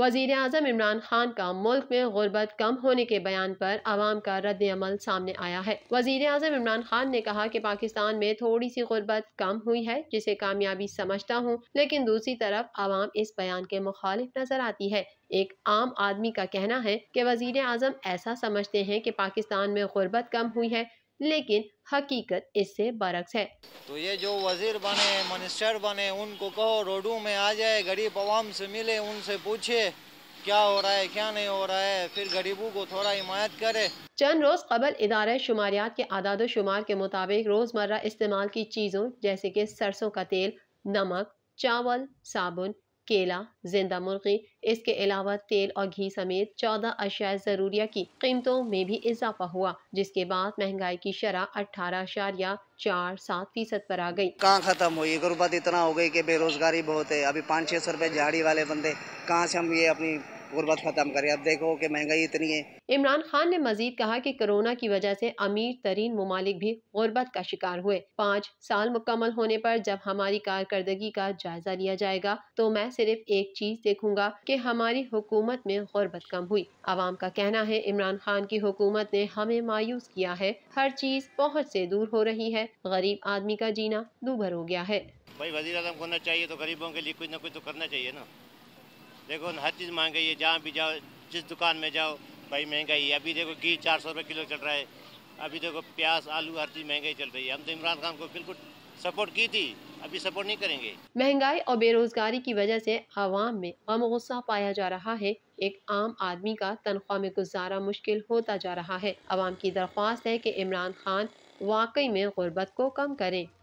वजीर अजम इमरान खान का मुल्क में गुर्बत कम होने के बयान पर आवाम का रद्द अमल सामने आया है वजीर अजम इमरान खान ने कहा कि पाकिस्तान में थोड़ी सी गुर्बत कम हुई है जिसे कामयाबी समझता हूँ लेकिन दूसरी तरफ आवाम इस बयान के मुखालिफ नजर आती है एक आम आदमी का कहना है कि वजीर अजम ऐसा समझते हैं कि पाकिस्तान में गुर्बत कम हुई है लेकिन हकीकत इससे बरक्स है तो ये जो वजीर बने मिनिस्टर बने उनको कहो रोडू में आ जाए गरीब आवाम से मिले उनसे पूछे क्या हो रहा है क्या नहीं हो रहा है फिर गरीबों को थोड़ा हिमायत करे चंद रोज कबल इदारे शुमारियात के आदाद शुमार के मुताबिक रोजमर्रा इस्तेमाल की चीज़ों जैसे की सरसों का तेल नमक चावल साबुन केला जिंदा मुर्गी इसके अलावा तेल और घी समेत चौदह अशिया जरूरिया की कीमतों में भी इजाफा हुआ जिसके बाद महंगाई की शरह अठारह अशारिया चार सात फीसद पर आ गई कहाँ खत्म हुई गुर्बत तो इतना हो गई कि बेरोजगारी बहुत है अभी पाँच छह सौ रुपए झाड़ी वाले बंदे कहाँ से हम ये अपनी गुर्बत खत्म करे अब देखो कि महंगाई इतनी है इमरान खान ने मजीद कहा कि कोरोना की वजह से अमीर तरीन ममालिक भी गुर्बत का शिकार हुए पाँच साल मुकम्मल होने पर जब हमारी कारकर्दगी का जायजा लिया जाएगा तो मैं सिर्फ एक चीज देखूंगा कि हमारी हुकूमत में गुर्बत कम हुई आवाम का कहना है इमरान खान की हुकूमत ने हमें मायूस किया है हर चीज बहुत से दूर हो रही है गरीब आदमी का जीना दूभर हो गया है भाई वजी अजम होना चाहिए तो गरीबों के लिए कुछ ना कुछ तो करना चाहिए ना देखो हर चीज़ महंगाई है जहाँ भी जाओ जिस दुकान में जाओ भाई महंगाई है अभी देखो घी चार सौ किलो चल रहा है अभी देखो प्याज आलू हर चीज़ महंगाई चल रही है हम तो इमरान खान को बिल्कुल सपोर्ट की थी अभी सपोर्ट नहीं करेंगे महंगाई और बेरोजगारी की वजह से आवाम में गम गुस्सा पाया जा रहा है एक आम आदमी का तनख्वाह में गुजारा मुश्किल होता जा रहा है आवाम की दरख्वास्त है कि इमरान खान वाकई में गुर्बत को कम करें